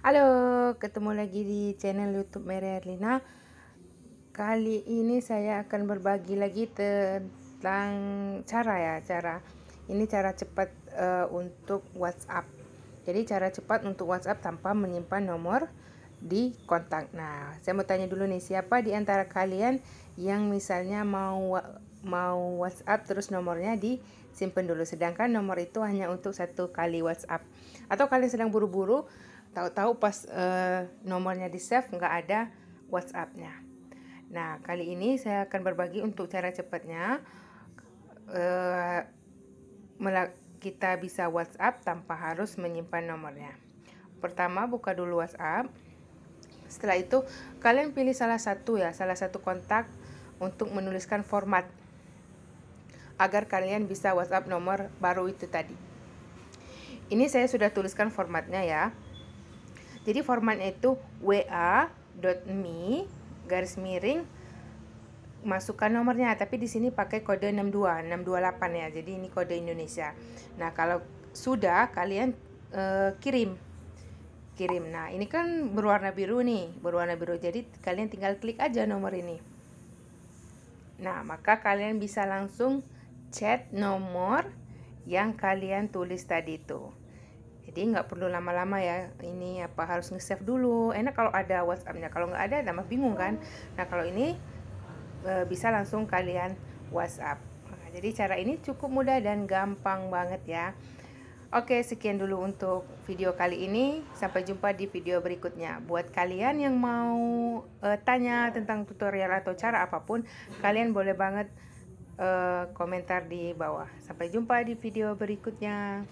Halo, ketemu lagi di channel YouTube Mary Erlina. Kali ini saya akan berbagi lagi tentang cara ya, cara. Ini cara cepat uh, untuk WhatsApp. Jadi cara cepat untuk WhatsApp tanpa menyimpan nomor di kontak. Nah, saya mau tanya dulu nih, siapa di antara kalian yang misalnya mau mau WhatsApp terus nomornya di simpen dulu sedangkan nomor itu hanya untuk satu kali WhatsApp atau kalian sedang buru-buru Tahu-tahu pas uh, nomornya di save nggak ada WhatsAppnya. Nah kali ini saya akan berbagi untuk cara cepatnya uh, kita bisa WhatsApp tanpa harus menyimpan nomornya. Pertama buka dulu WhatsApp. Setelah itu kalian pilih salah satu ya, salah satu kontak untuk menuliskan format agar kalian bisa WhatsApp nomor baru itu tadi. Ini saya sudah tuliskan formatnya ya jadi formatnya itu wa.me garis miring masukkan nomornya tapi di sini pakai kode 62 628 ya jadi ini kode Indonesia nah kalau sudah kalian e, kirim kirim nah ini kan berwarna biru nih berwarna biru jadi kalian tinggal klik aja nomor ini nah maka kalian bisa langsung chat nomor yang kalian tulis tadi tuh jadi nggak perlu lama-lama ya ini apa harus nge-save dulu enak kalau ada WhatsAppnya kalau nggak ada nama bingung kan nah kalau ini e, bisa langsung kalian WhatsApp nah, jadi cara ini cukup mudah dan gampang banget ya Oke sekian dulu untuk video kali ini sampai jumpa di video berikutnya buat kalian yang mau e, tanya tentang tutorial atau cara apapun kalian boleh banget e, komentar di bawah sampai jumpa di video berikutnya